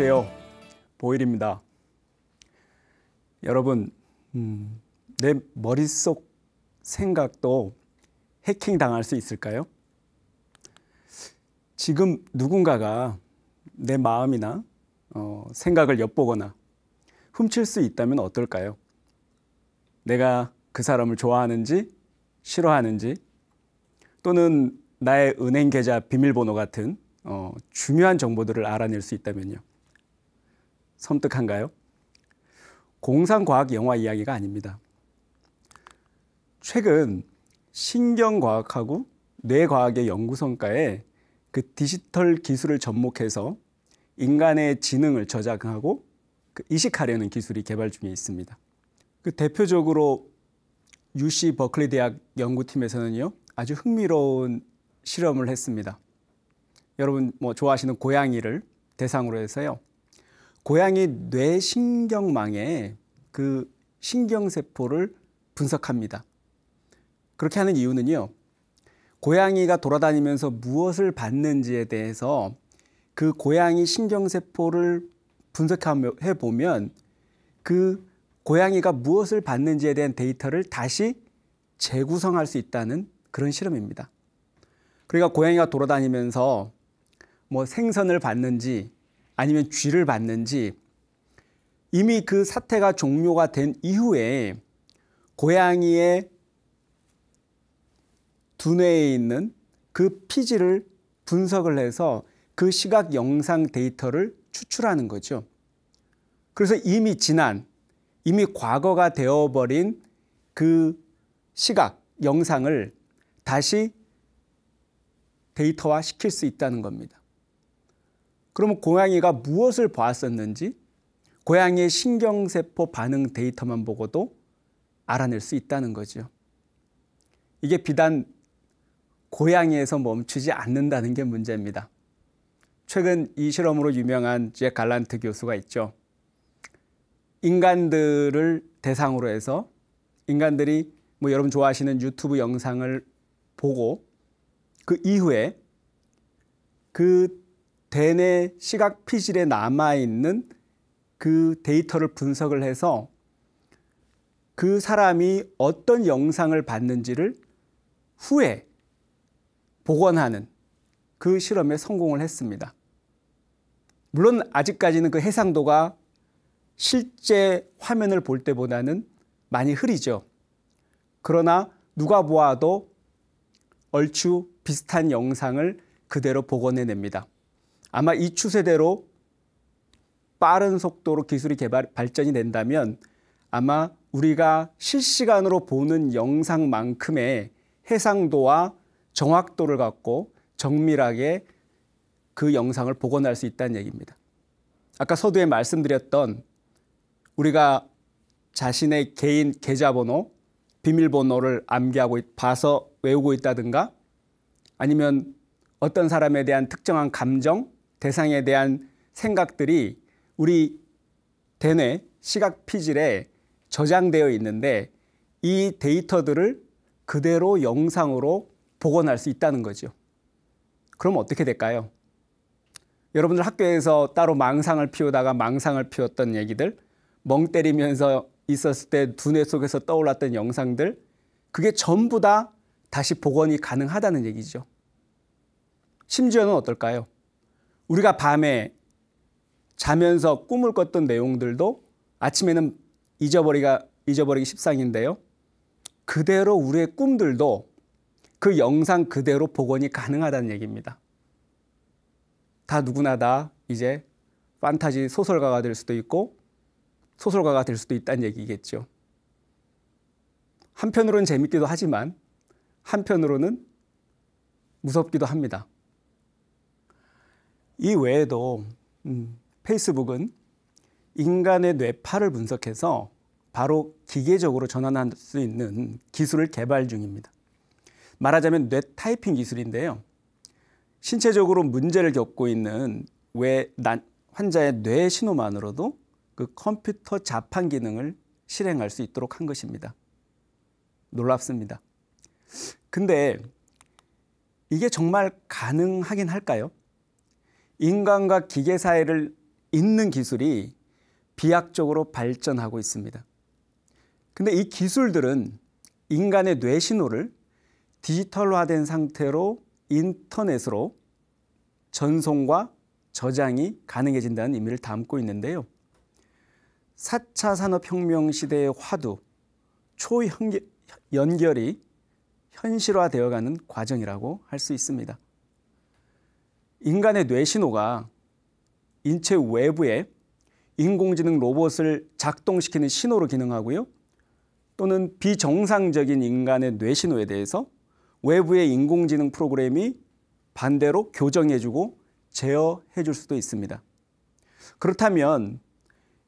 안녕하세요. 보일입니다. 여러분, 음, 내 머릿속 생각도 해킹 당할 수 있을까요? 지금 누군가가 내 마음이나 어, 생각을 엿보거나 훔칠 수 있다면 어떨까요? 내가 그 사람을 좋아하는지 싫어하는지 또는 나의 은행 계좌 비밀번호 같은 어, 중요한 정보들을 알아낼 수 있다면요. 섬뜩한가요? 공상과학 영화 이야기가 아닙니다. 최근 신경과학하고 뇌과학의 연구성과에 그 디지털 기술을 접목해서 인간의 지능을 저장하고 그 이식하려는 기술이 개발 중에 있습니다. 그 대표적으로 UC 버클리 대학 연구팀에서는요 아주 흥미로운 실험을 했습니다. 여러분 뭐 좋아하시는 고양이를 대상으로 해서요 고양이 뇌신경망에 그 신경세포를 분석합니다. 그렇게 하는 이유는요. 고양이가 돌아다니면서 무엇을 받는지에 대해서 그 고양이 신경세포를 분석해 보면 그 고양이가 무엇을 받는지에 대한 데이터를 다시 재구성할 수 있다는 그런 실험입니다. 그러니까 고양이가 돌아다니면서 뭐 생선을 받는지 아니면 쥐를 봤는지 이미 그 사태가 종료가 된 이후에 고양이의 두뇌에 있는 그 피지를 분석을 해서 그 시각 영상 데이터를 추출하는 거죠. 그래서 이미 지난, 이미 과거가 되어버린 그 시각, 영상을 다시 데이터화 시킬 수 있다는 겁니다. 그러면 고양이가 무엇을 보았었는지 고양이의 신경세포 반응 데이터만 보고도 알아낼 수 있다는 거죠. 이게 비단 고양이에서 멈추지 않는다는 게 문제입니다. 최근 이 실험으로 유명한 제 갈란트 교수가 있죠. 인간들을 대상으로 해서 인간들이 뭐 여러분 좋아하시는 유튜브 영상을 보고 그 이후에 그 대뇌 시각 피질에 남아 있는 그 데이터를 분석을 해서 그 사람이 어떤 영상을 봤는지를 후에 복원하는 그 실험에 성공을 했습니다. 물론 아직까지는 그 해상도가 실제 화면을 볼 때보다는 많이 흐리죠. 그러나 누가 보아도 얼추 비슷한 영상을 그대로 복원해냅니다. 아마 이 추세대로 빠른 속도로 기술이 개발 발전이 된다면 아마 우리가 실시간으로 보는 영상만큼의 해상도와 정확도를 갖고 정밀하게 그 영상을 복원할 수 있다는 얘기입니다. 아까 서두에 말씀드렸던 우리가 자신의 개인 계좌번호, 비밀번호를 암기하고 봐서 외우고 있다든가 아니면 어떤 사람에 대한 특정한 감정 대상에 대한 생각들이 우리 대뇌 시각 피질에 저장되어 있는데 이 데이터들을 그대로 영상으로 복원할 수 있다는 거죠. 그럼 어떻게 될까요? 여러분들 학교에서 따로 망상을 피우다가 망상을 피웠던 얘기들, 멍 때리면서 있었을 때 두뇌 속에서 떠올랐던 영상들, 그게 전부 다 다시 복원이 가능하다는 얘기죠. 심지어는 어떨까요? 우리가 밤에 자면서 꿈을 꿨던 내용들도 아침에는 잊어버리가, 잊어버리기 십상인데요. 그대로 우리의 꿈들도 그 영상 그대로 복원이 가능하다는 얘기입니다. 다 누구나 다 이제 판타지 소설가가 될 수도 있고 소설가가 될 수도 있다는 얘기겠죠. 한편으로는 재밌기도 하지만 한편으로는 무섭기도 합니다. 이 외에도 음, 페이스북은 인간의 뇌파를 분석해서 바로 기계적으로 전환할 수 있는 기술을 개발 중입니다. 말하자면 뇌 타이핑 기술인데요. 신체적으로 문제를 겪고 있는 왜 환자의 뇌 신호만으로도 그 컴퓨터 자판 기능을 실행할 수 있도록 한 것입니다. 놀랍습니다. 근데 이게 정말 가능하긴 할까요? 인간과 기계 사이를 잇는 기술이 비약적으로 발전하고 있습니다. 근데 이 기술들은 인간의 뇌 신호를 디지털화된 상태로 인터넷으로 전송과 저장이 가능해진다는 의미를 담고 있는데요. 4차 산업혁명 시대의 화두, 초연결이 현실화되어가는 과정이라고 할 수 있습니다. 인간의 뇌신호가 인체 외부에 인공지능 로봇을 작동시키는 신호로 기능하고요. 또는 비정상적인 인간의 뇌신호에 대해서 외부의 인공지능 프로그램이 반대로 교정해주고 제어해줄 수도 있습니다. 그렇다면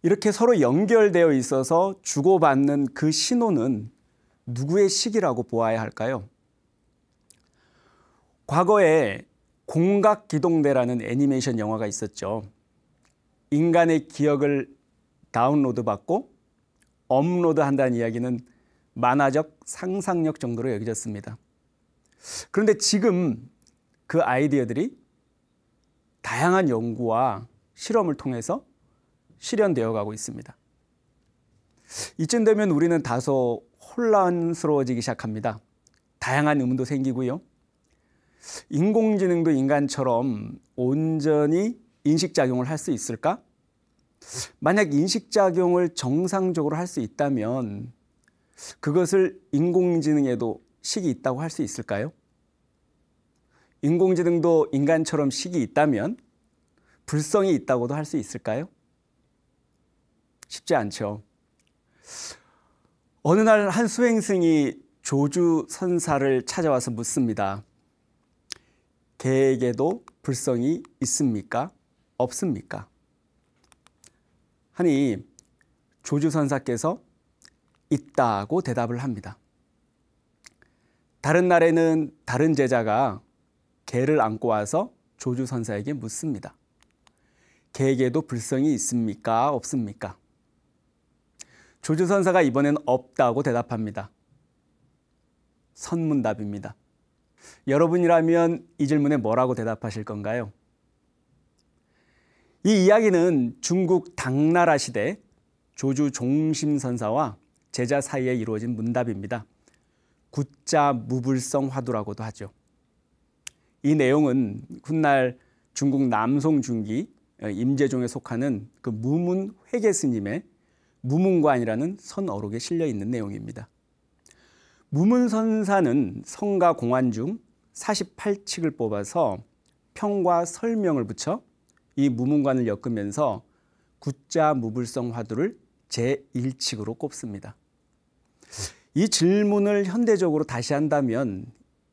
이렇게 서로 연결되어 있어서 주고받는 그 신호는 누구의 시기라고 보아야 할까요? 과거에 공각기동대라는 애니메이션 영화가 있었죠. 인간의 기억을 다운로드 받고 업로드 한다는 이야기는 만화적 상상력 정도로 여겨졌습니다. 그런데 지금 그 아이디어들이 다양한 연구와 실험을 통해서 실현되어 가고 있습니다. 이쯤 되면 우리는 다소 혼란스러워지기 시작합니다. 다양한 의문도 생기고요. 인공지능도 인간처럼 온전히 인식작용을 할 수 있을까? 만약 인식작용을 정상적으로 할 수 있다면 그것을 인공지능에도 식이 있다고 할 수 있을까요? 인공지능도 인간처럼 식이 있다면 불성이 있다고도 할 수 있을까요? 쉽지 않죠. 어느 날 한 수행승이 조주 선사를 찾아와서 묻습니다. 개에게도 불성이 있습니까? 없습니까? 하니 조주선사께서 있다고 대답을 합니다. 다른 날에는 다른 제자가 개를 안고 와서 조주선사에게 묻습니다. 개에게도 불성이 있습니까? 없습니까? 조주선사가 이번엔 없다고 대답합니다. 선문답입니다. 여러분이라면 이 질문에 뭐라고 대답하실 건가요? 이 이야기는 중국 당나라 시대 조주 종심선사와 제자 사이에 이루어진 문답입니다. 굿자 무불성 화두라고도 하죠. 이 내용은 훗날 중국 남송 중기 어, 임재종에 속하는 그 무문 회계 스님의 무문관이라는 선어록에 실려 있는 내용입니다. 무문선사는 성가 공안 중 48칙을 뽑아서 평과 설명을 붙여 이 무문관을 엮으면서 구자 무불성 화두를 제1칙으로 꼽습니다. 이 질문을 현대적으로 다시 한다면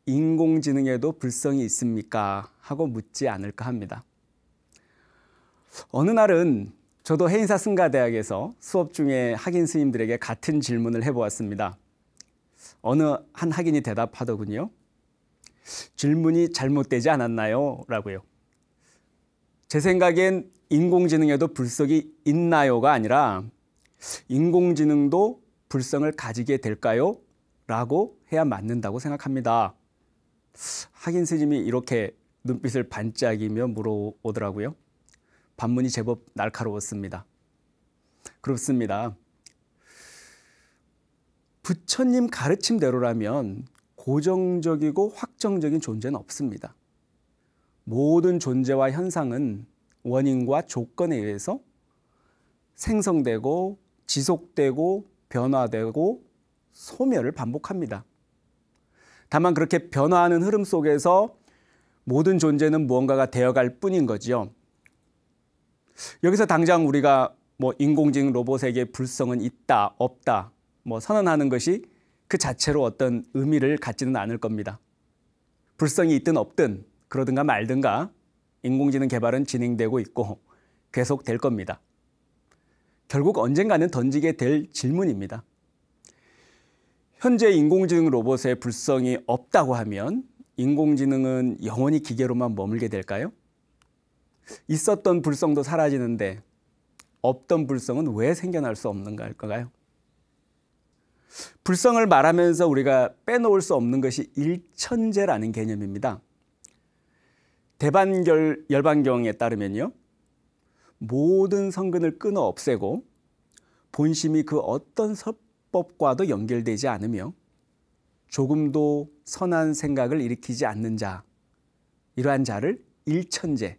인공지능에도 불성이 있습니까? 하고 묻지 않을까 합니다. 어느 날은 저도 해인사 승가대학에서 수업 중에 학인 스님들에게 같은 질문을 해보았습니다. 어느 한 학인이 대답하더군요. 질문이 잘못되지 않았나요? 라고요. 제 생각엔 인공지능에도 불성이 있나요가 아니라 인공지능도 불성을 가지게 될까요? 라고 해야 맞는다고 생각합니다. 학인 스님이 이렇게 눈빛을 반짝이며 물어오더라고요. 반문이 제법 날카로웠습니다. 그렇습니다. 부처님 가르침대로라면 고정적이고 확정적인 존재는 없습니다. 모든 존재와 현상은 원인과 조건에 의해서 생성되고 지속되고 변화되고 소멸을 반복합니다. 다만 그렇게 변화하는 흐름 속에서 모든 존재는 무언가가 되어갈 뿐인 거지요. 여기서 당장 우리가 뭐 인공지능 로봇에게 불성은 있다, 없다 뭐 선언하는 것이 그 자체로 어떤 의미를 갖지는 않을 겁니다. 불성이 있든 없든 그러든가 말든가 인공지능 개발은 진행되고 있고 계속 될 겁니다. 결국 언젠가는 던지게 될 질문입니다. 현재 인공지능 로봇의 불성이 없다고 하면 인공지능은 영원히 기계로만 머물게 될까요? 있었던 불성도 사라지는데 없던 불성은 왜 생겨날 수 없는 걸까요? 불성을 말하면서 우리가 빼놓을 수 없는 것이 일천재라는 개념입니다. 대반결 열반경에 따르면요. 모든 성근을 끊어 없애고 본심이 그 어떤 서법과도 연결되지 않으며 조금도 선한 생각을 일으키지 않는 자 이러한 자를 일천제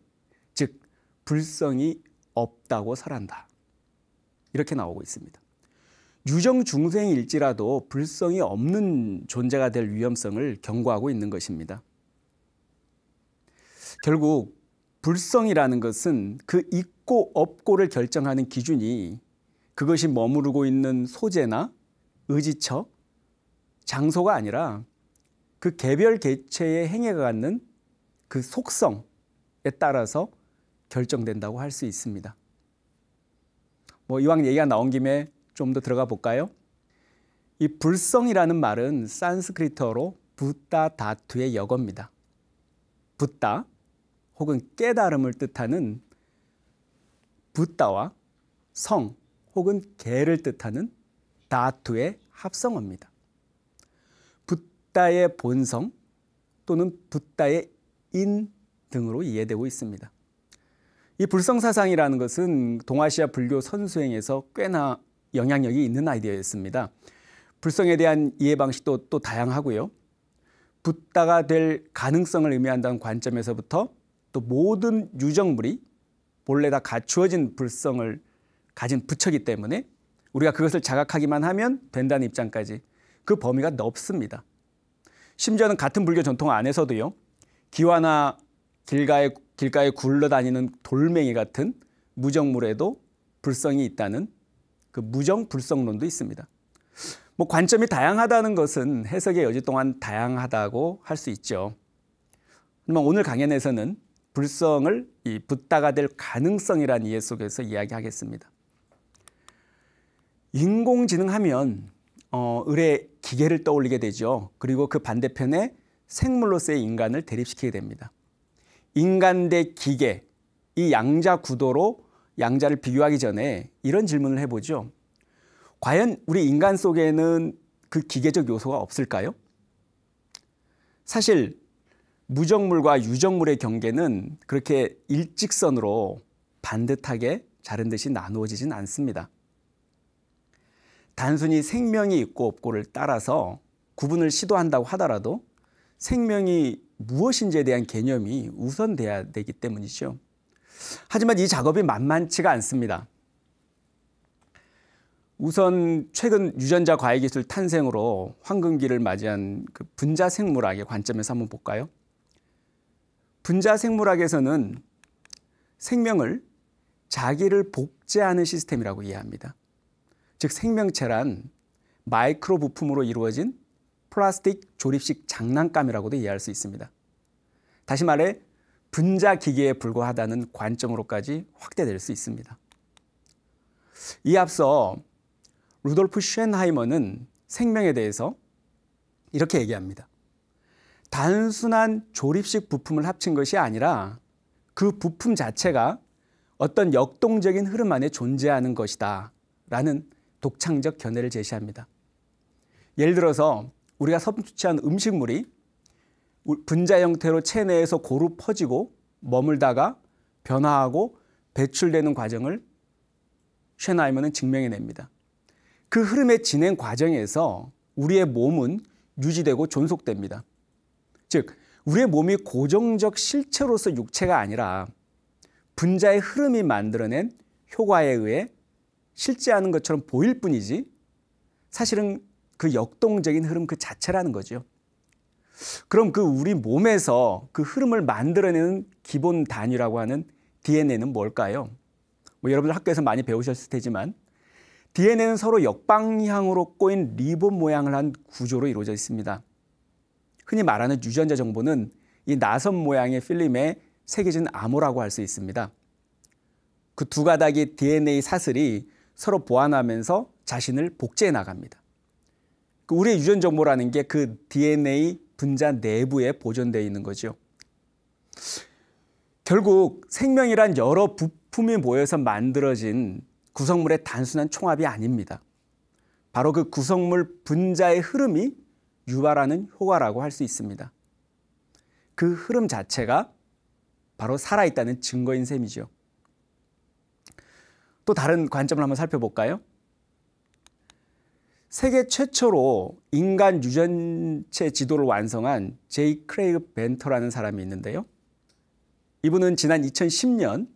즉 불성이 없다고 설한다. 이렇게 나오고 있습니다. 유정 중생일지라도 불성이 없는 존재가 될 위험성을 경고하고 있는 것입니다. 결국 불성이라는 것은 그 있고 없고를 결정하는 기준이 그것이 머무르고 있는 소재나 의지처, 장소가 아니라 그 개별 개체의 행위가 갖는 그 속성에 따라서 결정된다고 할 수 있습니다. 뭐 이왕 얘기가 나온 김에 좀더 들어가 볼까요? 이 불성이라는 말은 산스크리트어로 부따 다투의 역어입니다. 부따 혹은 깨달음을 뜻하는 부따와 성 혹은 개를 뜻하는 다투의 합성어입니다. 부따의 본성 또는 부따의 인 등으로 이해되고 있습니다. 이 불성사상이라는 것은 동아시아 불교 선수행에서 꽤나 영향력이 있는 아이디어였습니다. 불성에 대한 이해 방식도 또 다양하고요. 붓다가 될 가능성을 의미한다는 관점에서부터 또 모든 유정물이 본래 다 갖추어진 불성을 가진 부처기 때문에 우리가 그것을 자각하기만 하면 된다는 입장까지 그 범위가 넓습니다. 심지어는 같은 불교 전통 안에서도요. 기와나 길가에 길가에 굴러다니는 돌멩이 같은 무정물에도 불성이 있다는 그 무정불성론도 있습니다. 뭐 관점이 다양하다는 것은 해석의 여지 동안 다양하다고 할 수 있죠. 오늘 강연에서는 불성을 이 붓다가 될 가능성이라는 이해 속에서 이야기하겠습니다. 인공지능 하면 어, 을의 기계를 떠올리게 되죠. 그리고 그 반대편에 생물로서의 인간을 대립시키게 됩니다. 인간 대 기계, 이 양자 구도로 양자를 비교하기 전에 이런 질문을 해보죠. 과연 우리 인간 속에는 그 기계적 요소가 없을까요? 사실 무정물과 유정물의 경계는 그렇게 일직선으로 반듯하게 자른 듯이 나누어지진 않습니다. 단순히 생명이 있고 없고를 따라서 구분을 시도한다고 하더라도 생명이 무엇인지에 대한 개념이 우선돼야 되기 때문이죠. 하지만 이 작업이 만만치가 않습니다. 우선 최근 유전자 과외 기술 탄생으로 황금기를 맞이한 그 분자 생물학의 관점에서 한번 볼까요? 분자 생물학에서는 생명을 자기를 복제하는 시스템이라고 이해합니다. 즉 생명체란 마이크로 부품으로 이루어진 플라스틱 조립식 장난감이라고도 이해할 수 있습니다. 다시 말해 분자 기계에 불과하다는 관점으로까지 확대될 수 있습니다. 이 앞서 루돌프 쉔하이머는 생명에 대해서 이렇게 얘기합니다. 단순한 조립식 부품을 합친 것이 아니라 그 부품 자체가 어떤 역동적인 흐름 안에 존재하는 것이다. 라는 독창적 견해를 제시합니다. 예를 들어서 우리가 섭취한 음식물이 분자 형태로 체내에서 고루 퍼지고 머물다가 변화하고 배출되는 과정을 쉐나이머는 증명해냅니다. 그 흐름의 진행 과정에서 우리의 몸은 유지되고 존속됩니다. 즉, 우리의 몸이 고정적 실체로서 육체가 아니라 분자의 흐름이 만들어낸 효과에 의해 실제하는 것처럼 보일 뿐이지 사실은 그 역동적인 흐름 그 자체라는 거죠. 그럼 그 우리 몸에서 그 흐름을 만들어내는 기본 단위라고 하는 DNA는 뭘까요? 뭐 여러분들 학교에서 많이 배우셨을 테지만 DNA는 서로 역방향으로 꼬인 리본 모양을 한 구조로 이루어져 있습니다. 흔히 말하는 유전자 정보는 이 나선 모양의 필름에 새겨진 암호라고 할 수 있습니다. 그 두 가닥의 DNA 사슬이 서로 보완하면서 자신을 복제해 나갑니다. 그 우리의 유전 정보라는 게 그 DNA 분자 내부에 보존되어 있는 거죠. 결국 생명이란 여러 부품이 모여서 만들어진 구성물의 단순한 총합이 아닙니다. 바로 그 구성물 분자의 흐름이 유발하는 효과라고 할 수 있습니다. 그 흐름 자체가 바로 살아있다는 증거인 셈이죠. 또 다른 관점을 한번 살펴볼까요? 세계 최초로 인간 유전체 지도를 완성한 제이 크레이그 벤터라는 사람이 있는데요. 이분은 지난 2010년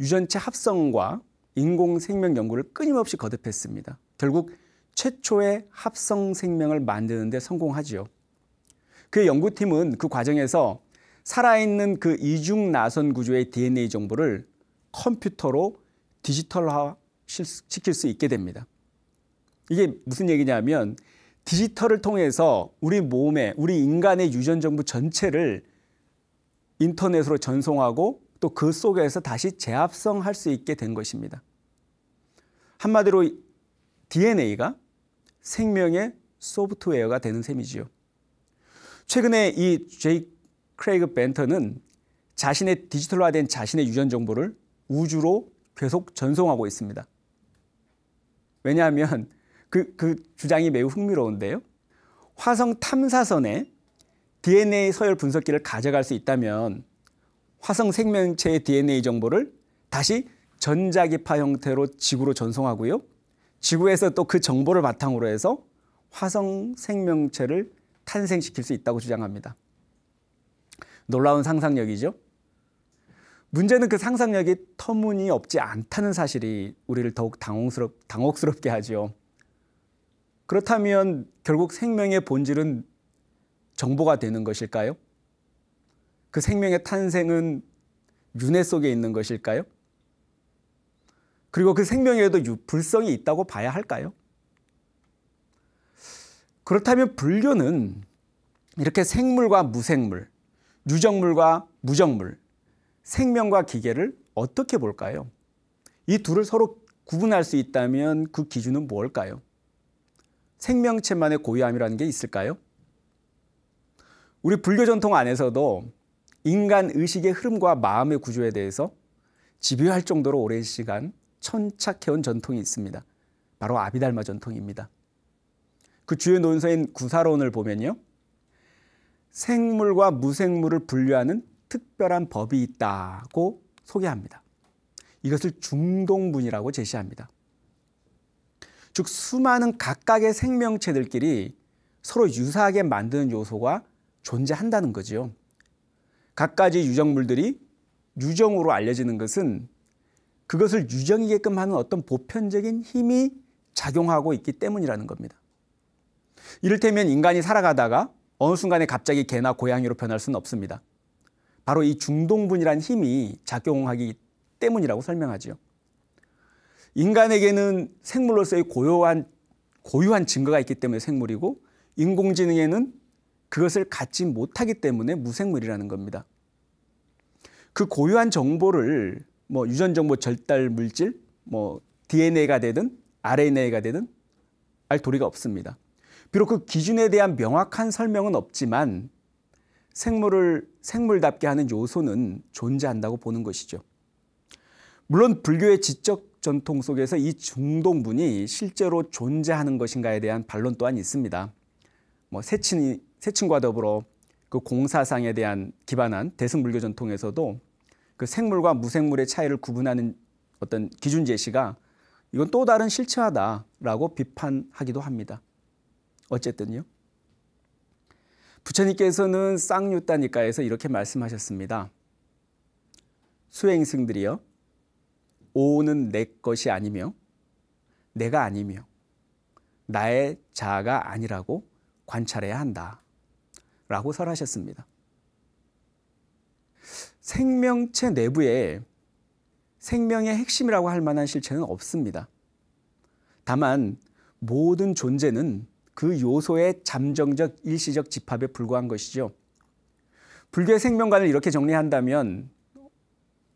유전체 합성과 인공 생명 연구를 끊임없이 거듭했습니다. 결국 최초의 합성 생명을 만드는 데 성공하지요. 그의 연구팀은 그 과정에서 살아있는 그 이중 나선 구조의 DNA 정보를 컴퓨터로 디지털화 시킬 수 있게 됩니다. 이게 무슨 얘기냐면 디지털을 통해서 우리 몸에 우리 인간의 유전 정보 전체를 인터넷으로 전송하고 또 그 속에서 다시 재합성할 수 있게 된 것입니다. 한마디로 DNA가 생명의 소프트웨어가 되는 셈이지요. 최근에 이 제이 크레이그 벤터는 자신의 디지털화된 자신의 유전 정보를 우주로 계속 전송하고 있습니다. 왜냐하면 그, 그 주장이 매우 흥미로운데요. 화성 탐사선에 DNA 서열 분석기를 가져갈 수 있다면 화성 생명체의 DNA 정보를 다시 전자기파 형태로 지구로 전송하고요. 지구에서 또 그 정보를 바탕으로 해서 화성 생명체를 탄생시킬 수 있다고 주장합니다. 놀라운 상상력이죠. 문제는 그 상상력이 터무니없지 않다는 사실이 우리를 더욱 당혹스럽, 당혹스럽게 하죠. 그렇다면 결국 생명의 본질은 정보가 되는 것일까요? 그 생명의 탄생은 윤회 속에 있는 것일까요? 그리고 그 생명에도 불성이 있다고 봐야 할까요? 그렇다면 불교는 이렇게 생물과 무생물, 유정물과 무정물, 생명과 기계를 어떻게 볼까요? 이 둘을 서로 구분할 수 있다면 그 기준은 뭘까요? 생명체만의 고유함이라는 게 있을까요? 우리 불교 전통 안에서도 인간 의식의 흐름과 마음의 구조에 대해서 집요할 정도로 오랜 시간 천착해온 전통이 있습니다. 바로 아비달마 전통입니다. 그 주요 논서인 구사론을 보면요. 생물과 무생물을 분류하는 특별한 법이 있다고 소개합니다. 이것을 중동분이라고 제시합니다. 즉 수많은 각각의 생명체들끼리 서로 유사하게 만드는 요소가 존재한다는 거죠 각가지 유정물들이 유정으로 알려지는 것은 그것을 유정이게끔 하는 어떤 보편적인 힘이 작용하고 있기 때문이라는 겁니다. 이를테면 인간이 살아가다가 어느 순간에 갑자기 개나 고양이로 변할 수는 없습니다. 바로 이 중동분이란 힘이 작용하기 때문이라고 설명하지요. 인간에게는 생물로서의 고요한 고유한 증거가 있기 때문에 생물이고 인공지능에는 그것을 갖지 못하기 때문에 무생물이라는 겁니다. 그 고유한 정보를 뭐 유전 정보 절달 물질, 뭐 DNA가 되든 RNA가 되든 알 도리가 없습니다. 비록 그 기준에 대한 명확한 설명은 없지만 생물을 생물답게 하는 요소는 존재한다고 보는 것이죠. 물론 불교의 지적 전통 속에서 이 중동분이 실제로 존재하는 것인가에 대한 반론 또한 있습니다. 뭐 세친 세친과 더불어 그 공사상에 대한 기반한 대승불교 전통에서도 그 생물과 무생물의 차이를 구분하는 어떤 기준 제시가 이건 또 다른 실체화다라고 비판하기도 합니다. 어쨌든요. 부처님께서는 쌍유따 니까에서 이렇게 말씀하셨습니다. 수행승들이여 오는 내 것이 아니며 내가 아니며 나의 자아가 아니라고 관찰해야 한다. 라고 설하셨습니다. 생명체 내부에 생명의 핵심이라고 할 만한 실체는 없습니다. 다만 모든 존재는 그 요소의 잠정적 일시적 집합에 불과한 것이죠. 불교의 생명관을 이렇게 정리한다면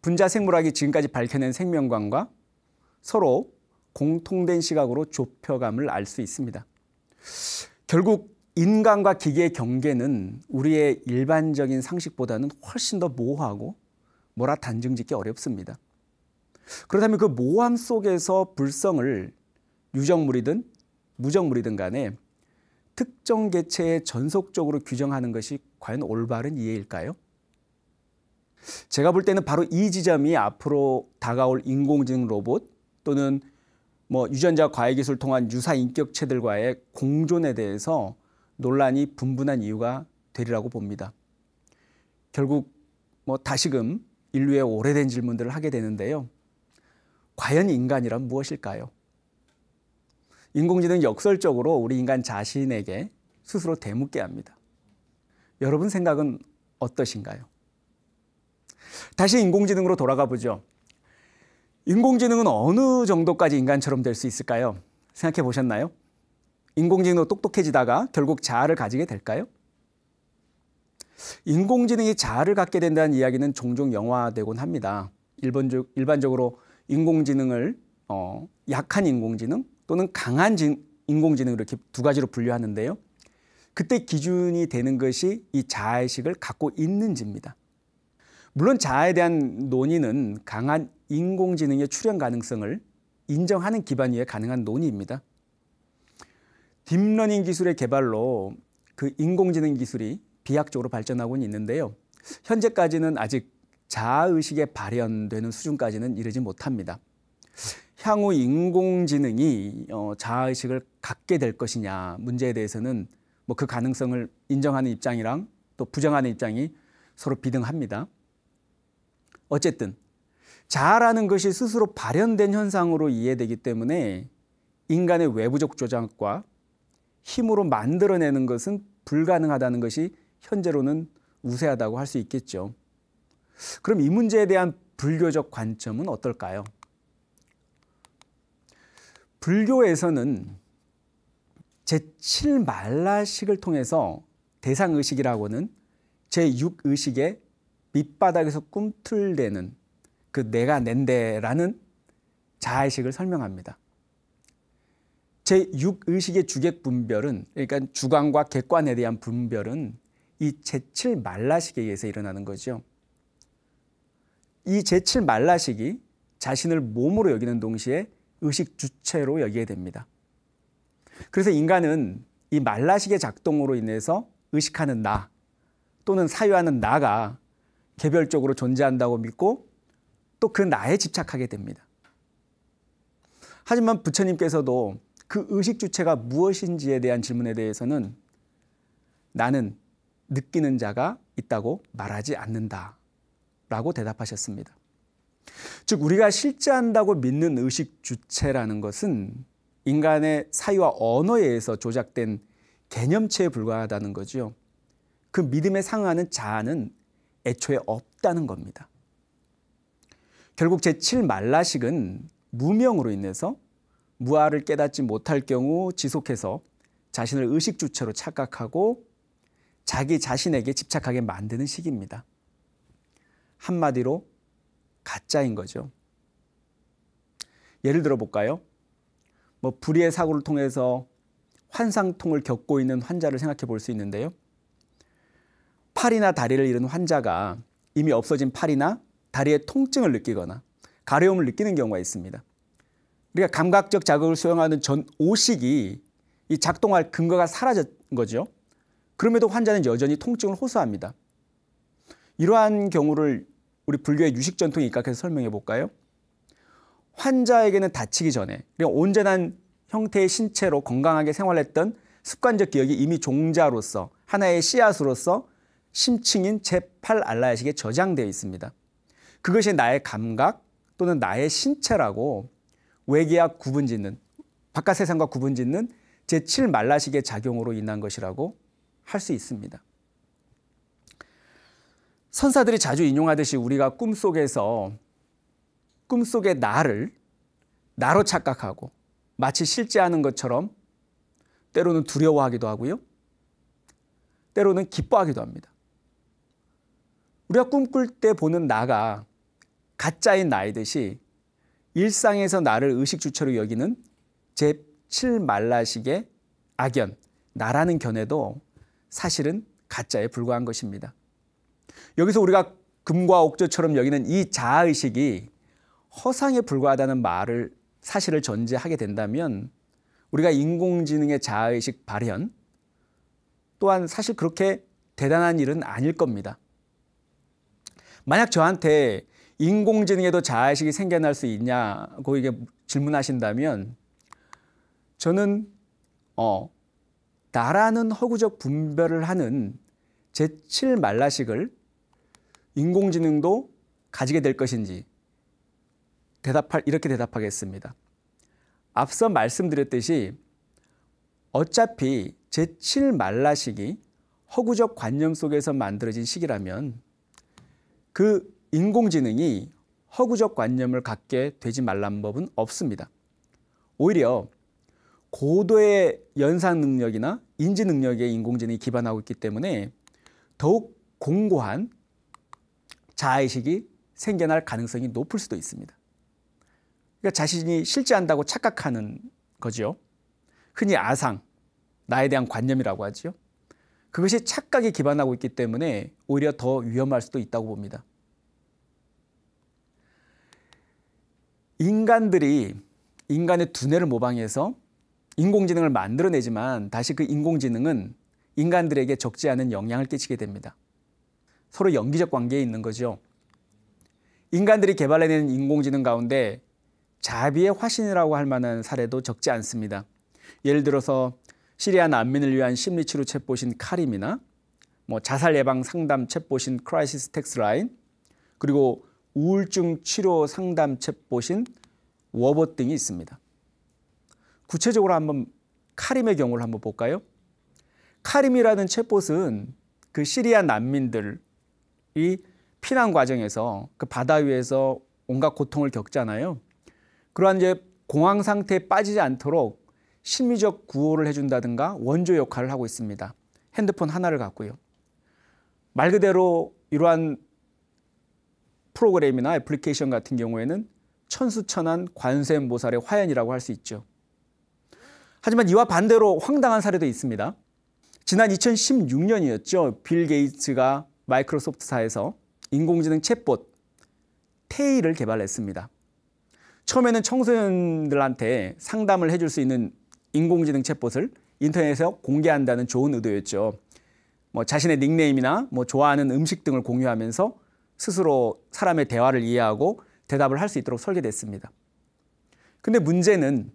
분자 생물학이 지금까지 밝혀낸 생명관과 서로 공통된 시각으로 좁혀감을 알 수 있습니다. 결국 인간과 기계의 경계는 우리의 일반적인 상식보다는 훨씬 더 모호하고 뭐라 단정 짓기 어렵습니다. 그렇다면 그모함 속에서 불성을 유정물이든 무정물이든 간에 특정 개체에 전속적으로 규정하는 것이 과연 올바른 이해일까요? 제가 볼 때는 바로 이 지점이 앞으로 다가올 인공지능 로봇 또는 뭐 유전자 과외 기술을 통한 유사 인격체들과의 공존에 대해서 논란이 분분한 이유가 되리라고 봅니다. 결국 뭐 다시금 인류의 오래된 질문들을 하게 되는데요. 과연 인간이란 무엇일까요? 인공지능 역설적으로 우리 인간 자신에게 스스로 되묻게 합니다. 여러분 생각은 어떠신가요? 다시 인공지능으로 돌아가 보죠. 인공지능은 어느 정도까지 인간처럼 될 수 있을까요? 생각해 보셨나요? 인공지능으 똑똑해지다가 결국 자아를 가지게 될까요? 인공지능이 자아를 갖게 된다는 이야기는 종종 영화되곤 합니다. 일본적, 일반적으로 인공지능을 어, 약한 인공지능 또는 강한 진, 인공지능 이렇게 두 가지로 분류하는데요. 그때 기준이 되는 것이 이 자아의식을 갖고 있는지입니다. 물론 자아에 대한 논의는 강한 인공지능의 출현 가능성을 인정하는 기반 위에 가능한 논의입니다. 딥러닝 기술의 개발로 그 인공지능 기술이 비약적으로 발전하고는 있는데요. 현재까지는 아직 자아의식에 발현되는 수준까지는 이르지 못합니다. 향후 인공지능이 어, 자아의식을 갖게 될 것이냐 문제에 대해서는 뭐 그 가능성을 인정하는 입장이랑 또 부정하는 입장이 서로 비등합니다. 어쨌든 자아라는 것이 스스로 발현된 현상으로 이해되기 때문에 인간의 외부적 조작과 힘으로 만들어내는 것은 불가능하다는 것이 현재로는 우세하다고 할 수 있겠죠. 그럼 이 문제에 대한 불교적 관점은 어떨까요? 불교에서는 제7말라식을 통해서 대상의식이라고는 제6의식의 밑바닥에서 꿈틀대는 그 내가 낸데라는 자의식을 아 설명합니다. 제6의식의 주객 분별은 그러니까 주관과 객관에 대한 분별은 이 제7 말라식에 의해서 일어나는 거죠. 이 제7 말라식이 자신을 몸으로 여기는 동시에 의식 주체로 여기게 됩니다. 그래서 인간은 이 말라식의 작동으로 인해서 의식하는 나 또는 사유하는 나가 개별적으로 존재한다고 믿고 또 그 나에 집착하게 됩니다. 하지만 부처님께서도 그 의식 주체가 무엇인지에 대한 질문에 대해서는 나는 느끼는 자가 있다고 말하지 않는다. 라고 대답하셨습니다. 즉, 우리가 실제한다고 믿는 의식 주체라는 것은 인간의 사유와 언어에 의해서 조작된 개념체에 불과하다는 거지그 믿음에 상응하는 자아는 애초에 없다는 겁니다. 결국 제7말라식은 무명으로 인해서 무아를 깨닫지 못할 경우 지속해서 자신을 의식 주체로 착각하고 자기 자신에게 집착하게 만드는 식입니다. 한마디로 가짜인 거죠. 예를 들어 볼까요? 뭐 불의의 사고를 통해서 환상통을 겪고 있는 환자를 생각해 볼 수 있는데요. 팔이나 다리를 잃은 환자가 이미 없어진 팔이나 다리에 통증을 느끼거나 가려움을 느끼는 경우가 있습니다. 우리가 감각적 자극을 수용하는 전 오식이 이 작동할 근거가 사라진 거죠. 그럼에도 환자는 여전히 통증을 호소합니다. 이러한 경우를 우리 불교의 유식 전통에 입각해서 설명해 볼까요? 환자에게는 다치기 전에 그러니까 온전한 형태의 신체로 건강하게 생활했던 습관적 기억이 이미 종자로서 하나의 씨앗으로서 심층인 제8알라야식에 저장되어 있습니다. 그것이 나의 감각 또는 나의 신체라고 외계와 구분짓는 바깥 세상과 구분짓는 제7말라식의 작용으로 인한 것이라고 할 수 있습니다. 선사들이 자주 인용하듯이 우리가 꿈속에서 꿈속의 나를 나로 착각하고 마치 실제하는 것처럼 때로는 두려워하기도 하고요. 때로는 기뻐하기도 합니다. 우리가 꿈꿀 때 보는 나가 가짜인 나이듯이 일상에서 나를 의식 주체로 여기는 제7말라식의 악연, 나라는 견해도 사실은 가짜에 불과한 것입니다. 여기서 우리가 금과 옥조처럼 여기는 이 자아의식이 허상에 불과하다는 말을 사실을 전제하게 된다면 우리가 인공지능의 자아의식 발현 또한 사실 그렇게 대단한 일은 아닐 겁니다. 만약 저한테 인공지능에도 자아식이 의 생겨날 수 있냐고 이게 질문하신다면 저는 어 나라는 허구적 분별을 하는 제칠 말라식을 인공지능도 가지게 될 것인지 대답할 이렇게 대답하겠습니다. 앞서 말씀드렸듯이 어차피 제칠 말라식이 허구적 관념 속에서 만들어진 식이라면 그 인공지능이 허구적 관념을 갖게 되지 말란 법은 없습니다. 오히려 고도의 연산 능력이나 인지 능력의 인공지능이 기반하고 있기 때문에 더욱 공고한 자의식이 생겨날 가능성이 높을 수도 있습니다. 그러니까 자신이 실제한다고 착각하는 거지요 흔히 아상, 나에 대한 관념이라고 하지요. 그것이 착각에 기반하고 있기 때문에 오히려 더 위험할 수도 있다고 봅니다. 인간들이 인간의 두뇌를 모방해서 인공지능을 만들어내지만 다시 그 인공지능은 인간들에게 적지 않은 영향을 끼치게 됩니다. 서로 연기적 관계에 있는 거죠. 인간들이 개발해낸 인공지능 가운데 자비의 화신이라고 할 만한 사례도 적지 않습니다. 예를 들어서 시리아 난민을 위한 심리치료 챗봇인 카림이나 뭐 자살 예방 상담 챗봇인 크라이시스 텍스 라인 그리고 우울증 치료 상담 챗봇인 워버 등이 있습니다. 구체적으로 한번 카림의 경우를 한번 볼까요? 카림이라는 챗봇은 그 시리아 난민들이 피난 과정에서 그 바다 위에서 온갖 고통을 겪잖아요. 그러한 이제 공황 상태에 빠지지 않도록 심리적 구호를 해준다든가 원조 역할을 하고 있습니다. 핸드폰 하나를 갖고요. 말 그대로 이러한 프로그램이나 애플리케이션 같은 경우에는 천수천한 관세음보살의 화연이라고 할 수 있죠. 하지만 이와 반대로 황당한 사례도 있습니다. 지난 2016년이었죠. 빌 게이츠가 마이크로소프트사에서 인공지능 챗봇 테이를 개발했습니다. 처음에는 청소년들한테 상담을 해줄 수 있는 인공지능 챗봇을 인터넷에서 공개한다는 좋은 의도였죠. 뭐 자신의 닉네임이나 뭐 좋아하는 음식 등을 공유하면서 스스로 사람의 대화를 이해하고 대답을 할 수 있도록 설계됐습니다. 근데 문제는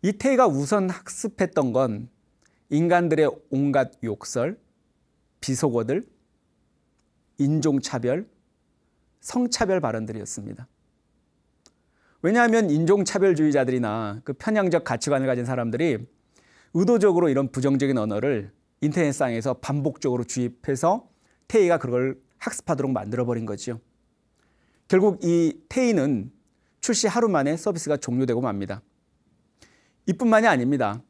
이태희가 우선 학습했던 건 인간들의 온갖 욕설, 비속어들, 인종차별, 성차별 발언들이었습니다. 왜냐하면 인종차별주의자들이나 그 편향적 가치관을 가진 사람들이 의도적으로 이런 부정적인 언어를 인터넷상에서 반복적으로 주입해서 테이가 그걸 학습하도록 만들어버린 거지요 결국 이 테이는 출시 하루 만에 서비스가 종료되고 맙니다. 이뿐만이 아닙니다.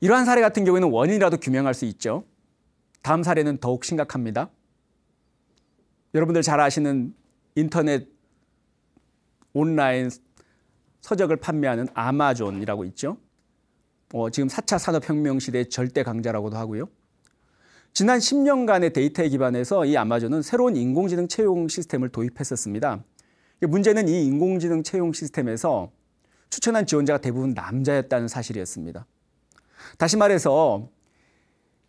이러한 사례 같은 경우에는 원인이라도 규명할 수 있죠. 다음 사례는 더욱 심각합니다. 여러분들 잘 아시는 인터넷 온라인 서적을 판매하는 아마존이라고 있죠. 어, 지금 4차 산업혁명 시대의 절대 강자라고도 하고요. 지난 10년간의 데이터에 기반해서 이 아마존은 새로운 인공지능 채용 시스템을 도입했었습니다. 문제는 이 인공지능 채용 시스템에서 추천한 지원자가 대부분 남자였다는 사실이었습니다. 다시 말해서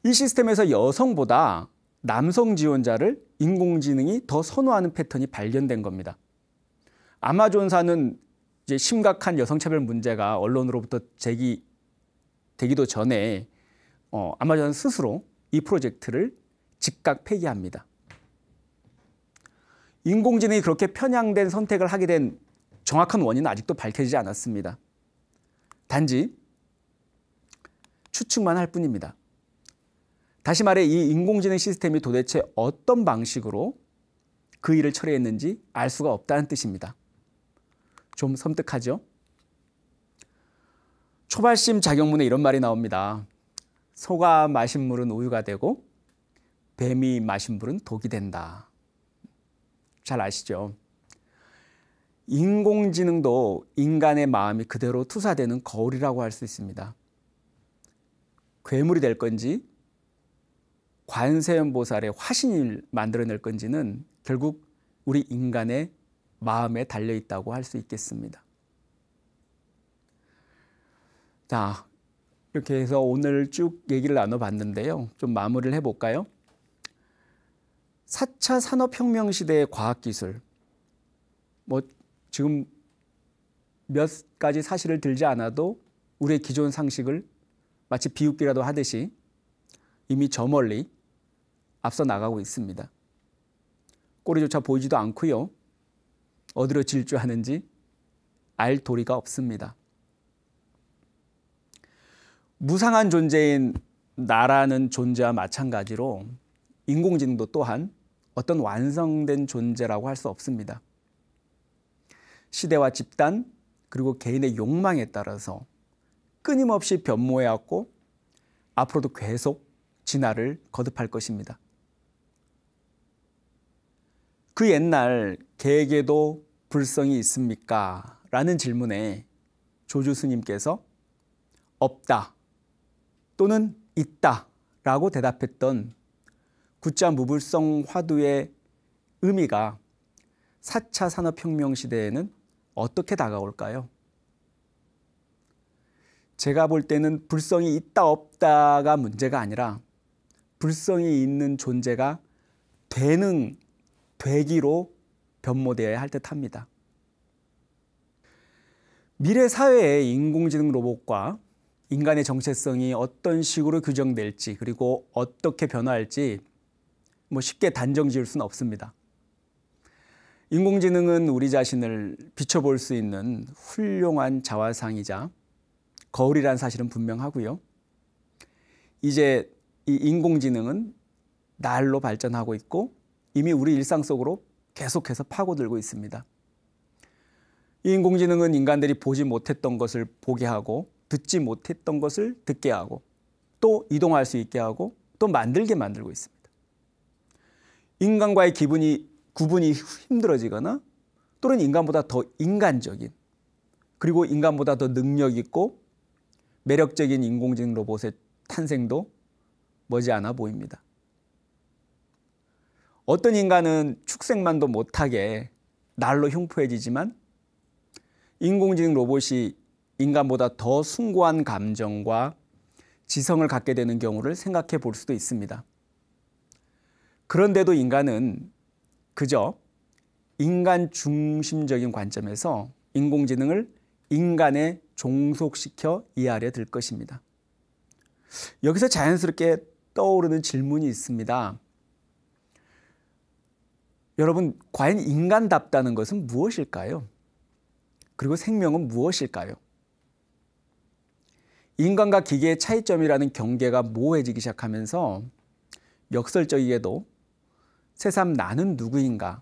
이 시스템에서 여성보다 남성 지원자를 인공지능이 더 선호하는 패턴이 발견된 겁니다. 아마존사는 이제 심각한 여성차별 문제가 언론으로부터 제기되기도 전에 어, 아마존 스스로 이 프로젝트를 즉각 폐기합니다. 인공지능이 그렇게 편향된 선택을 하게 된 정확한 원인은 아직도 밝혀지지 않았습니다. 단지 추측만 할 뿐입니다. 다시 말해 이 인공지능 시스템이 도대체 어떤 방식으로 그 일을 처리했는지 알 수가 없다는 뜻입니다. 좀 섬뜩하죠. 초발심 작용문에 이런 말이 나옵니다. 소가 마신 물은 우유가 되고 뱀이 마신 물은 독이 된다. 잘 아시죠? 인공지능도 인간의 마음이 그대로 투사되는 거울이라고 할 수 있습니다. 괴물이 될 건지 관세음보살의 화신을 만들어낼 건지는 결국 우리 인간의 마음에 달려 있다고 할 수 있겠습니다. 자, 이렇게 해서 오늘 쭉 얘기를 나눠봤는데요. 좀 마무리를 해볼까요? 4차 산업혁명 시대의 과학기술. 뭐, 지금 몇 가지 사실을 들지 않아도 우리의 기존 상식을 마치 비웃기라도 하듯이 이미 저 멀리 앞서 나가고 있습니다. 꼬리조차 보이지도 않고요. 어디로 질주하는지 알 도리가 없습니다. 무상한 존재인 나라는 존재와 마찬가지로 인공지능도 또한 어떤 완성된 존재라고 할 수 없습니다. 시대와 집단 그리고 개인의 욕망에 따라서 끊임없이 변모해왔고 앞으로도 계속 진화를 거듭할 것입니다. 그 옛날 개에게도 불성이 있습니까? 라는 질문에 조주스님께서 없다 또는 있다 라고 대답했던 구자 무불성 화두의 의미가 4차 산업혁명 시대에는 어떻게 다가올까요? 제가 볼 때는 불성이 있다 없다가 문제가 아니라 불성이 있는 존재가 되는 되기로 변모되어야 할 듯합니다. 미래 사회의 인공지능 로봇과 인간의 정체성이 어떤 식으로 규정될지 그리고 어떻게 변화할지 뭐 쉽게 단정 지을 수는 없습니다. 인공지능은 우리 자신을 비춰볼 수 있는 훌륭한 자화상이자 거울이라 사실은 분명하고요. 이제 이 인공지능은 날로 발전하고 있고 이미 우리 일상 속으로 계속해서 파고들고 있습니다. 인공지능은 인간들이 보지 못했던 것을 보게 하고 듣지 못했던 것을 듣게 하고 또 이동할 수 있게 하고 또 만들게 만들고 있습니다. 인간과의 기분이 구분이 힘들어지거나 또는 인간보다 더 인간적인 그리고 인간보다 더 능력 있고 매력적인 인공지능 로봇의 탄생도 머지않아 보입니다. 어떤 인간은 축생만도 못하게 날로 흉포해지지만 인공지능 로봇이 인간보다 더 숭고한 감정과 지성을 갖게 되는 경우를 생각해 볼 수도 있습니다. 그런데도 인간은 그저 인간 중심적인 관점에서 인공지능을 인간에 종속시켜 이하려들 것입니다. 여기서 자연스럽게 떠오르는 질문이 있습니다. 여러분, 과연 인간답다는 것은 무엇일까요? 그리고 생명은 무엇일까요? 인간과 기계의 차이점이라는 경계가 모호해지기 시작하면서 역설적이게도 새삼 나는 누구인가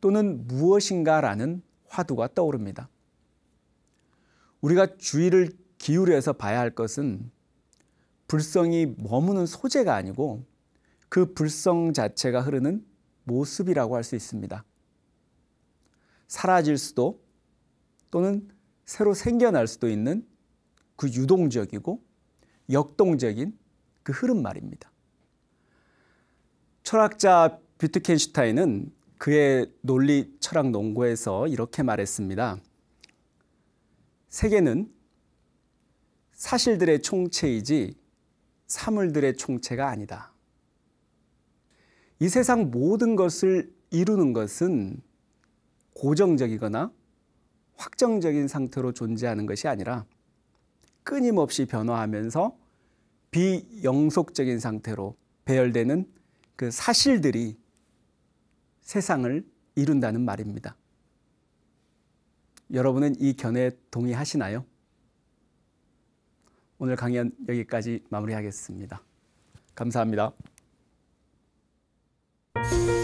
또는 무엇인가라는 화두가 떠오릅니다. 우리가 주의를 기울여서 봐야 할 것은 불성이 머무는 소재가 아니고 그 불성 자체가 흐르는 모습이라고 할 수 있습니다. 사라질 수도 또는 새로 생겨날 수도 있는 그 유동적이고 역동적인 그 흐름 말입니다. 철학자 뷰트켄슈타인은 그의 논리 철학 논고에서 이렇게 말했습니다. 세계는 사실들의 총체이지 사물들의 총체가 아니다. 이 세상 모든 것을 이루는 것은 고정적이거나 확정적인 상태로 존재하는 것이 아니라 끊임없이 변화하면서 비영속적인 상태로 배열되는 그 사실들이 세상을 이룬다는 말입니다. 여러분은 이 견해에 동의하시나요? 오늘 강연 여기까지 마무리하겠습니다. 감사합니다. Música